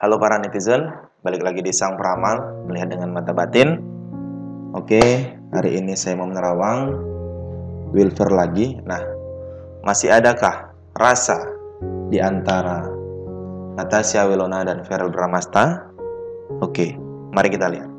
Halo para netizen, balik lagi di Sang Pramal, melihat dengan mata batin. Oke, hari ini saya mau menerawang Wilfer lagi. Nah, masih adakah rasa di antara Natasha Wilona dan Feral Bramasta? Oke, mari kita lihat.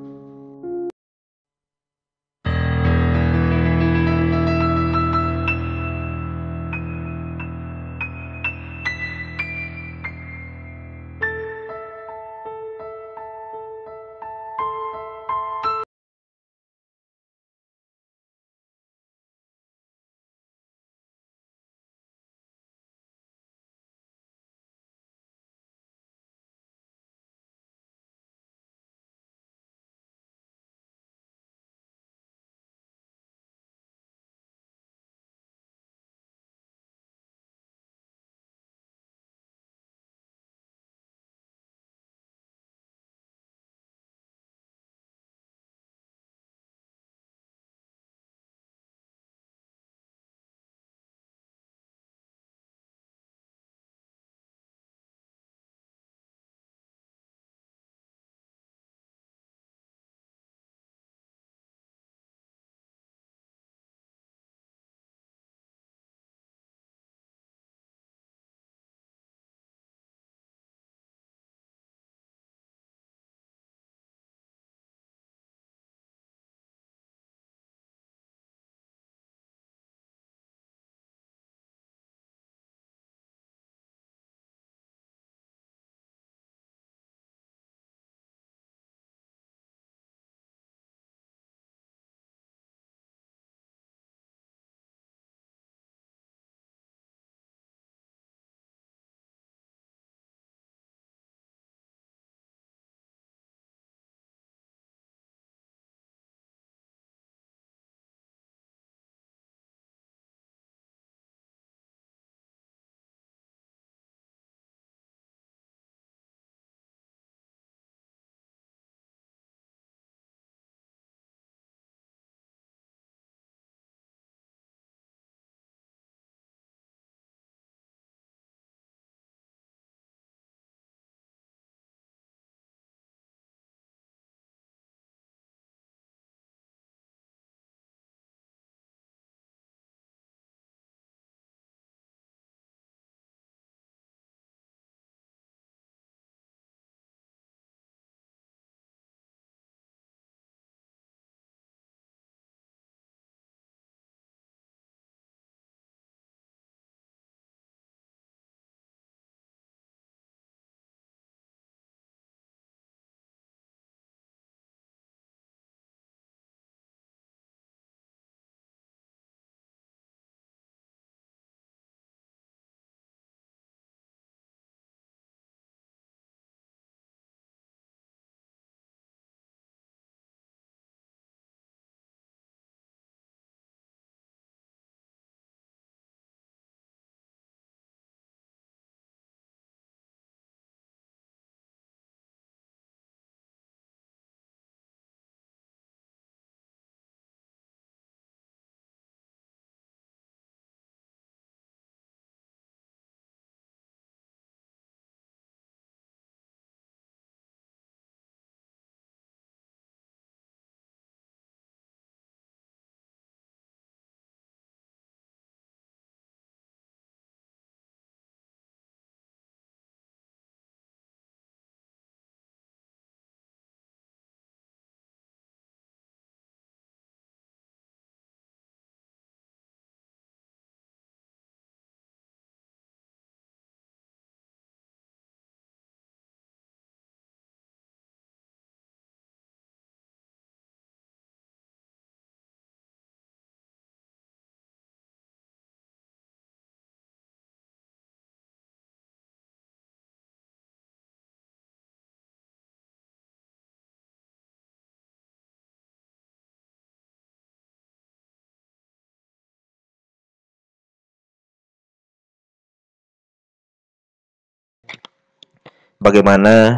bagaimana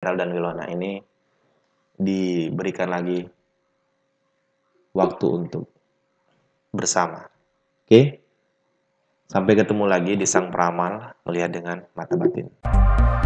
Eral dan Wilona ini diberikan lagi waktu untuk bersama. Oke. Sampai ketemu lagi di Sang Peramal melihat dengan mata batin.